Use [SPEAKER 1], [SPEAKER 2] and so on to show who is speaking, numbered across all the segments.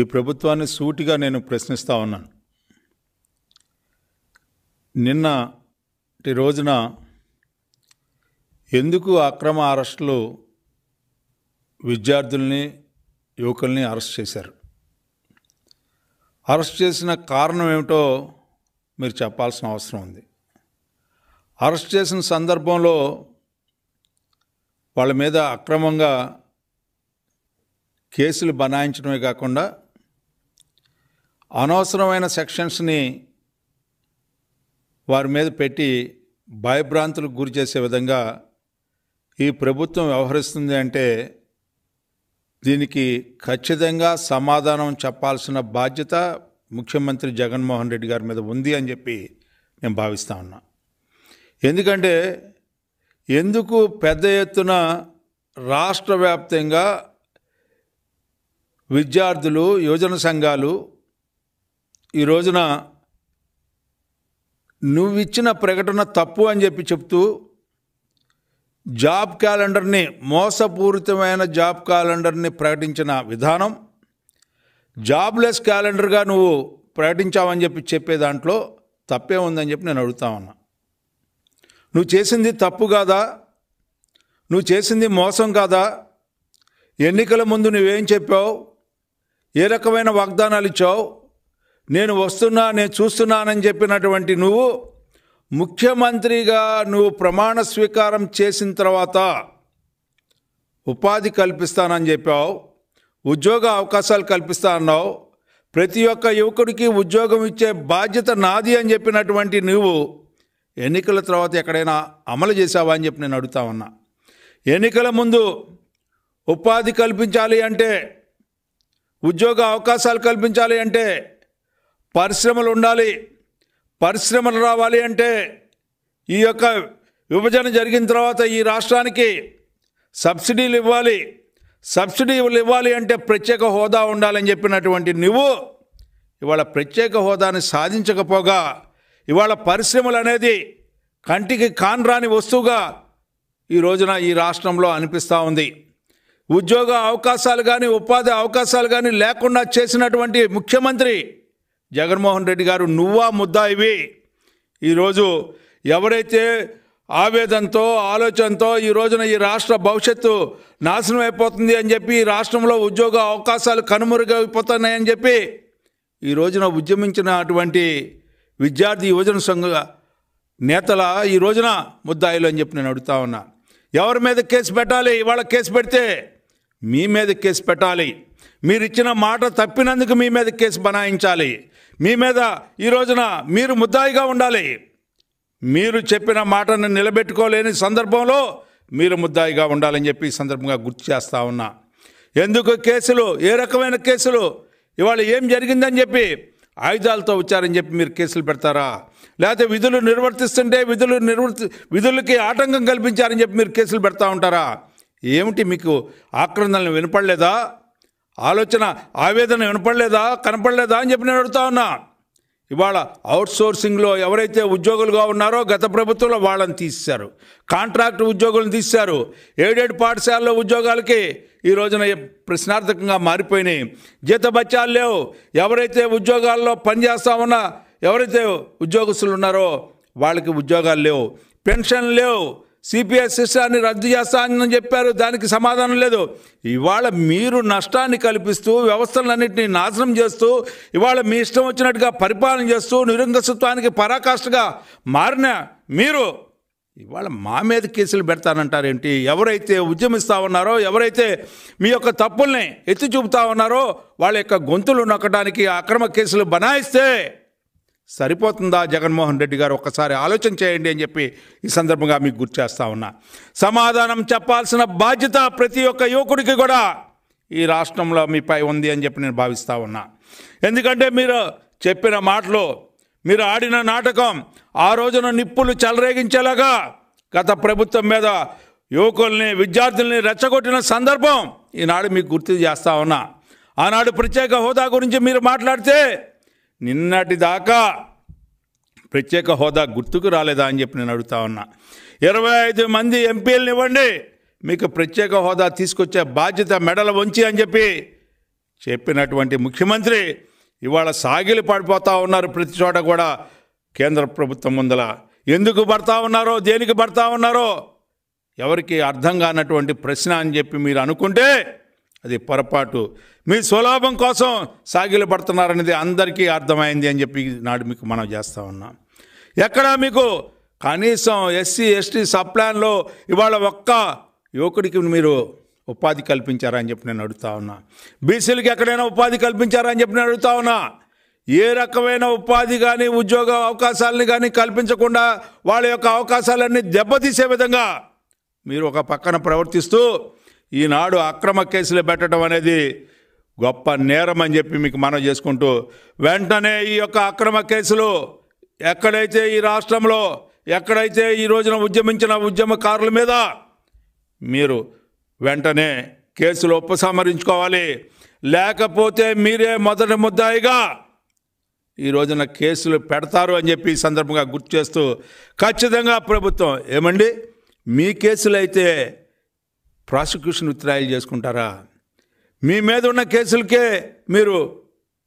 [SPEAKER 1] ఈ ప్రభుత్వాన్ని సూటిగా నేను ప్రశ్నిస్తూ ఉన్నాను నిన్నటి రోజున ఎందుకు అక్రమ అరెస్టులు విద్యార్థుల్ని యువకుల్ని అరెస్ట్ చేశారు అరెస్ట్ చేసిన కారణం ఏమిటో మీరు చెప్పాల్సిన అవసరం ఉంది అరెస్ట్ చేసిన సందర్భంలో వాళ్ళ మీద అక్రమంగా కేసులు బనాయించడమే కాకుండా అనవసరమైన సెక్షన్స్ని వారి మీద పెట్టి భయభ్రాంతులకు గురి చేసే విధంగా ఈ ప్రభుత్వం వ్యవహరిస్తుంది అంటే దీనికి ఖచ్చితంగా సమాధానం చెప్పాల్సిన బాధ్యత ముఖ్యమంత్రి జగన్మోహన్ రెడ్డి గారి మీద ఉంది అని చెప్పి నేను భావిస్తా ఉన్నా ఎందుకంటే ఎందుకు పెద్ద ఎత్తున రాష్ట్ర వ్యాప్తంగా విద్యార్థులు యువజన సంఘాలు ఈ రోజున నువ్విచ్చిన ప్రకటన తప్పు అని చెప్పి చెప్తూ జాబ్ క్యాలెండర్ని మోసపూరితమైన జాబ్ క్యాలెండర్ని ప్రకటించిన విధానం జాబ్లెస్ క్యాలెండర్గా నువ్వు ప్రకటించావని చెప్పి చెప్పే దాంట్లో తప్పే ఉందని చెప్పి నేను అడుగుతా ఉన్నా నువ్వు చేసింది తప్పు కాదా నువ్వు చేసింది మోసం కాదా ఎన్నికల ముందు నువ్వేం చెప్పావు ఏ రకమైన వాగ్దానాలు ఇచ్చావు నేను వస్తున్నా నేను చూస్తున్నానని చెప్పినటువంటి నువ్వు ముఖ్యమంత్రిగా నువ్వు ప్రమాణ స్వీకారం చేసిన తర్వాత ఉపాధి కల్పిస్తానని చెప్పావు ఉద్యోగ అవకాశాలు కల్పిస్తా అన్నావు ప్రతి ఒక్క యువకుడికి ఉద్యోగం ఇచ్చే బాధ్యత నాది అని చెప్పినటువంటి నువ్వు ఎన్నికల తర్వాత ఎక్కడైనా అమలు చేసావా అని చెప్పి నేను అడుగుతా ఉన్నా ఎన్నికల ముందు ఉపాధి కల్పించాలి అంటే ఉద్యోగ అవకాశాలు కల్పించాలి అంటే పరిశ్రమలు ఉండాలి పరిశ్రమలు రావాలి అంటే ఈ యొక్క విభజన జరిగిన తర్వాత ఈ రాష్ట్రానికి సబ్సిడీలు ఇవ్వాలి సబ్సిడీలు ఇవ్వాలి అంటే ప్రత్యేక హోదా ఉండాలని చెప్పినటువంటి నువ్వు ఇవాళ ప్రత్యేక హోదాని సాధించకపోగా ఇవాళ పరిశ్రమలు అనేది కంటికి కాన్రాని వస్తువుగా ఈ రోజున ఈ రాష్ట్రంలో అనిపిస్తూ ఉంది ఉద్యోగ అవకాశాలు కానీ ఉపాధి అవకాశాలు కానీ లేకుండా చేసినటువంటి ముఖ్యమంత్రి జగన్మోహన్ రెడ్డి గారు నువ్వా ఇవి ఈరోజు ఎవరైతే ఆవేదనతో ఆలోచనతో ఈ రోజున ఈ రాష్ట్ర భవిష్యత్తు నాశనం అయిపోతుంది అని చెప్పి ఈ రాష్ట్రంలో ఉద్యోగ అవకాశాలు కనుమరుగైపోతున్నాయని చెప్పి ఈ రోజున ఉద్యమించిన అటువంటి విద్యార్థి యువజన సంఘ నేతల ఈ రోజున ముద్దాయిలు అని చెప్పి నేను అడుగుతా ఉన్నా ఎవరి మీద కేసు పెట్టాలి ఇవాళ కేసు పెడితే మీ మీద కేసు పెట్టాలి మీరు ఇచ్చిన మాట తప్పినందుకు మీ మీద కేసు బనాయించాలి మీ మీద ఈ రోజున మీరు ముద్దాయిగా ఉండాలి మీరు చెప్పిన మాటను నిలబెట్టుకోలేని సందర్భంలో మీరు ముద్దాయిగా ఉండాలని చెప్పి ఈ సందర్భంగా గుర్తు చేస్తూ ఉన్నా ఎందుకు కేసులు ఏ రకమైన కేసులు ఇవాళ ఏం జరిగిందని చెప్పి ఆయుధాలతో వచ్చారని చెప్పి మీరు కేసులు పెడతారా లేకపోతే విధులు నిర్వర్తిస్తుంటే విధులు నిర్వర్తి విధులకి ఆటంకం కల్పించారని చెప్పి మీరు కేసులు పెడతా ఉంటారా ఏమిటి మీకు ఆక్రందనలు వినపడలేదా ఆలోచన ఆవేదన వినపడలేదా కనపడలేదా అని చెప్పి నేను అడుగుతా ఉన్నా ఇవాళ అవుట్సోర్సింగ్లో ఎవరైతే ఉద్యోగులుగా ఉన్నారో గత ప్రభుత్వంలో వాళ్ళని తీశారు కాంట్రాక్ట్ ఉద్యోగులను తీశారు ఏడేడు పాఠశాలలో ఉద్యోగాలకి ఈ రోజున ప్రశ్నార్థకంగా మారిపోయినాయి జీతభత్యాలు లేవు ఎవరైతే ఉద్యోగాల్లో పనిచేస్తా ఉన్నా ఎవరైతే ఉద్యోగస్తులు ఉన్నారో వాళ్ళకి ఉద్యోగాలు లేవు పెన్షన్ లేవు సిపిఐ సిస్టాన్ని రద్దు చేస్తానని చెప్పారు దానికి సమాధానం లేదు ఇవాళ మీరు నష్టాన్ని కల్పిస్తూ వ్యవస్థలన్నింటినీ నాశనం చేస్తూ ఇవాళ మీ ఇష్టం వచ్చినట్టుగా పరిపాలన చేస్తూ నిరంగసత్వానికి పరాకాష్ఠగా మారిన మీరు ఇవాళ మా మీద కేసులు పెడతానంటారేంటి ఎవరైతే ఉద్యమిస్తూ ఉన్నారో ఎవరైతే మీ యొక్క తప్పుల్ని ఎత్తి చూపుతా ఉన్నారో వాళ్ళ యొక్క గొంతులు నొక్కడానికి అక్రమ కేసులు బనాయిస్తే సరిపోతుందా జగన్మోహన్ రెడ్డి గారు ఒక్కసారి ఆలోచన చేయండి అని చెప్పి ఈ సందర్భంగా మీకు గుర్తు చేస్తా ఉన్నా సమాధానం చెప్పాల్సిన బాధ్యత ప్రతి ఒక్క యువకుడికి కూడా ఈ రాష్ట్రంలో మీపై ఉంది అని చెప్పి నేను భావిస్తూ ఉన్నా ఎందుకంటే మీరు చెప్పిన మాటలు మీరు ఆడిన నాటకం ఆ రోజున నిప్పులు చెలరేగించేలాగా గత ప్రభుత్వం మీద యువకుల్ని విద్యార్థుల్ని రెచ్చగొట్టిన సందర్భం ఈనాడు మీకు గుర్తు చేస్తా ఉన్నా ఆనాడు ప్రత్యేక హోదా గురించి మీరు మాట్లాడితే నిన్నటిదాకా ప్రత్యేక హోదా గుర్తుకు రాలేదా అని చెప్పి నేను అడుగుతా ఉన్నా ఇరవై ఐదు మంది ఎంపీలను ఇవ్వండి మీకు ప్రత్యేక హోదా తీసుకొచ్చే బాధ్యత మెడల వంచి అని చెప్పి చెప్పినటువంటి ముఖ్యమంత్రి ఇవాళ సాగిలి పడిపోతూ ఉన్నారు ప్రతి చోట కూడా కేంద్ర ప్రభుత్వం ముందల ఎందుకు పడతా ఉన్నారో దేనికి పడతా ఉన్నారో ఎవరికి అర్థం కానటువంటి ప్రశ్న అని చెప్పి మీరు అనుకుంటే అది పొరపాటు మీ స్వలాభం కోసం సాగిలు పడుతున్నారనేది అందరికీ అర్థమైంది అని చెప్పి నాడు మీకు మనం చేస్తూ ఉన్నాం ఎక్కడ మీకు కనీసం ఎస్సీ ఎస్టీ సప్లాన్లో ఇవాళ ఒక్క యువకుడికి మీరు ఉపాధి కల్పించారా అని చెప్పి నేను అడుగుతా ఉన్నా బీసీలకి ఎక్కడైనా ఉపాధి కల్పించారా అని చెప్పి నేను అడుగుతా ఉన్నా ఏ రకమైన ఉపాధి కానీ ఉద్యోగ అవకాశాలని కానీ కల్పించకుండా వాళ్ళ యొక్క అవకాశాలన్నీ దెబ్బతీసే విధంగా మీరు ఒక పక్కన ప్రవర్తిస్తూ ఈనాడు అక్రమ కేసులు పెట్టడం అనేది గొప్ప నేరం అని చెప్పి మీకు మనం చేసుకుంటూ వెంటనే ఈ యొక్క అక్రమ కేసులు ఎక్కడైతే ఈ రాష్ట్రంలో ఎక్కడైతే ఈ రోజున ఉద్యమించిన ఉద్యమకారుల మీద మీరు వెంటనే కేసులు ఉపసంహరించుకోవాలి లేకపోతే మీరే మొదటి ముద్దాయిగా ఈ రోజున కేసులు పెడతారు అని చెప్పి ఈ సందర్భంగా గుర్తు చేస్తూ ఖచ్చితంగా ప్రభుత్వం ఏమండి మీ కేసులు అయితే ప్రాసిక్యూషన్ విత్డ్రాయల్ చేసుకుంటారా మీ మీద ఉన్న కేసులకే మీరు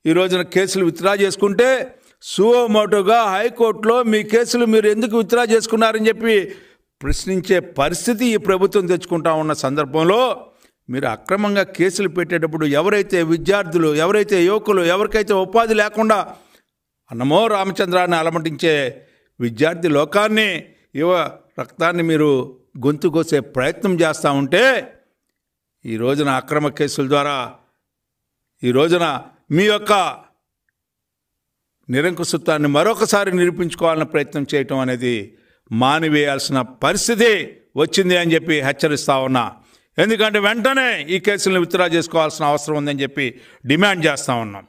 [SPEAKER 1] ఈ రోజున కేసులు విత్డ్రా చేసుకుంటే సువోమోటోగా హైకోర్టులో మీ కేసులు మీరు ఎందుకు విత్డ్రా చేసుకున్నారని చెప్పి ప్రశ్నించే పరిస్థితి ఈ ప్రభుత్వం తెచ్చుకుంటా ఉన్న సందర్భంలో మీరు అక్రమంగా కేసులు పెట్టేటప్పుడు ఎవరైతే విద్యార్థులు ఎవరైతే యువకులు ఎవరికైతే ఉపాధి లేకుండా అన్నమో రామచంద్రాన్ని అలమటించే విద్యార్థి లోకాన్ని యువ రక్తాన్ని మీరు గొంతు కోసే ప్రయత్నం చేస్తూ ఉంటే ఈ రోజున అక్రమ కేసుల ద్వారా ఈ రోజున మీ యొక్క నిరంకుశత్వాన్ని మరొకసారి నిరూపించుకోవాలని ప్రయత్నం చేయటం అనేది మానివేయాల్సిన పరిస్థితి వచ్చింది అని చెప్పి హెచ్చరిస్తూ ఉన్నా ఎందుకంటే వెంటనే ఈ కేసులను విత్డ్రా చేసుకోవాల్సిన అవసరం ఉందని చెప్పి డిమాండ్ చేస్తూ ఉన్నాం